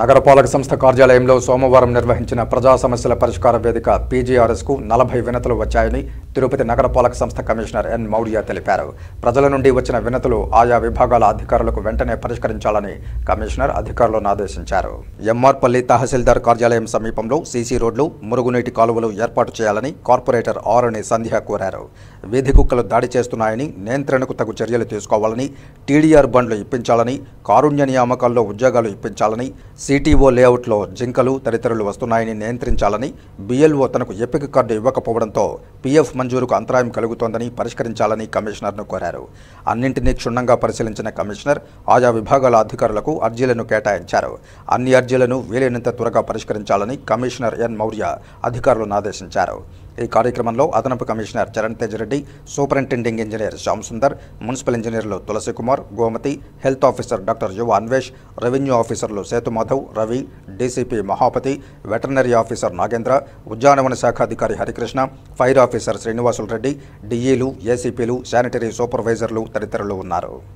నగరపాలక సంస్థ కార్యాలయంలో సోమవారం నిర్వహించిన ప్రజా సమస్యల పరిష్కార వేదిక పీజీఆర్ఎస్కు నలభై వినతులు వచ్చాయని తిరుపతి నగరపాలక సంస్థ కమిషనర్ ఎన్ మౌర్య తెలిపారు ప్రజల నుండి వచ్చిన వినతులు ఆయా విభాగాల అధికారులకు వెంటనే పరిష్కరించాలని కమిషనర్ అధికారులను ఆదేశించారు ఎంఆర్పల్లి తహసీల్దార్ కార్యాలయం సమీపంలో సీసీ రోడ్లు మురుగునీటి కాలువలు ఏర్పాటు చేయాలని కార్పొరేటర్ ఆరుని సంధ్య కోరారు వీధి కుక్కలు దాడి చేస్తున్నాయని నియంత్రణకు తగు చర్యలు తీసుకోవాలని టీడీఆర్ బండ్లు ఇప్పించాలని కారుణ్య నియామకాల్లో ఉద్యోగాలు ఇప్పించాలని సిటీఓ లేఅవుట్లో జింకలు తదితరులు వస్తున్నాయని నియంత్రించాలని బిఎల్ఓ తనకు ఎపిక కార్డు ఇవ్వకపోవడంతో పీఎఫ్ మంజూరుకు అంతరాయం కలుగుతోందని పరిష్కరించాలని కమిషనర్ను కోరారు అన్నింటినీ క్షుణ్ణంగా పరిశీలించిన కమిషనర్ ఆయా విభాగాల అధికారులకు అర్జీలను కేటాయించారు అన్ని అర్జీలను వీలైనంత త్వరగా పరిష్కరించాలని కమిషనర్ ఎన్ మౌర్య అధికారులను ఆదేశించారు ఈ కార్యక్రమంలో అదనపు commissioner Charan Teja Reddy Reddy superintending engineer Shyam Sundar municipal ఇంజనీర్లు Tulasi Kumar Gomathi health officer doctor Yuva Anvesh revenue ఆఫీసర్లు Sethumadhav Ravi DCP Mahapathi veterinary officer Nagendra ఉద్యానవన శాఖ అధికారి హరికృష్ణ ఫైర్ ఆఫీసర్ శ్రీనివాసులు రెడ్డి డిఈలు ఏసీపీలు శానిటరీ సూపర్వైజర్లు తదితరులు ఉన్నారు